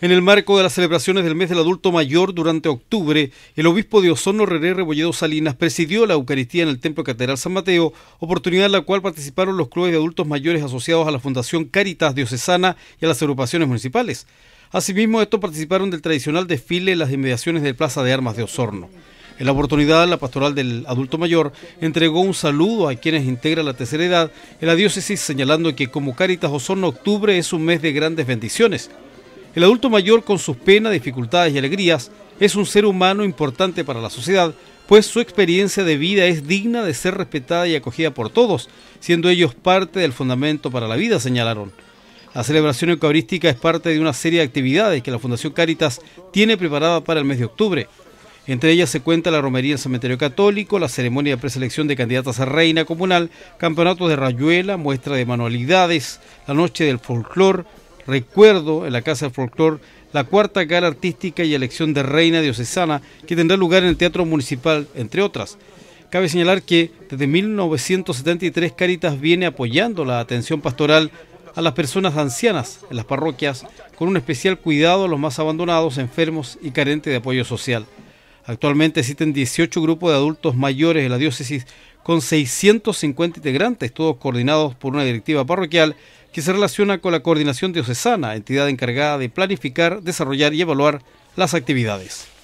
En el marco de las celebraciones del mes del adulto mayor durante octubre, el obispo de Osorno René Rebolledo Salinas presidió la Eucaristía en el Templo Catedral San Mateo, oportunidad en la cual participaron los clubes de adultos mayores asociados a la Fundación Caritas Diocesana y a las agrupaciones municipales. Asimismo, estos participaron del tradicional desfile en las inmediaciones de Plaza de Armas de Osorno. En la oportunidad, la pastoral del adulto mayor entregó un saludo a quienes integran la tercera edad en la diócesis, señalando que como Caritas Osorno, octubre es un mes de grandes bendiciones. El adulto mayor, con sus penas, dificultades y alegrías, es un ser humano importante para la sociedad, pues su experiencia de vida es digna de ser respetada y acogida por todos, siendo ellos parte del fundamento para la vida, señalaron. La celebración eucarística es parte de una serie de actividades que la Fundación Cáritas tiene preparada para el mes de octubre. Entre ellas se cuenta la romería en Cementerio Católico, la ceremonia de preselección de candidatas a reina comunal, campeonatos de rayuela, muestra de manualidades, la noche del folclore. Recuerdo en la Casa del Folclor la cuarta gala artística y elección de reina diocesana que tendrá lugar en el Teatro Municipal, entre otras. Cabe señalar que desde 1973 Caritas viene apoyando la atención pastoral a las personas ancianas en las parroquias con un especial cuidado a los más abandonados, enfermos y carentes de apoyo social. Actualmente existen 18 grupos de adultos mayores en la diócesis con 650 integrantes, todos coordinados por una directiva parroquial que se relaciona con la Coordinación Diocesana, entidad encargada de planificar, desarrollar y evaluar las actividades.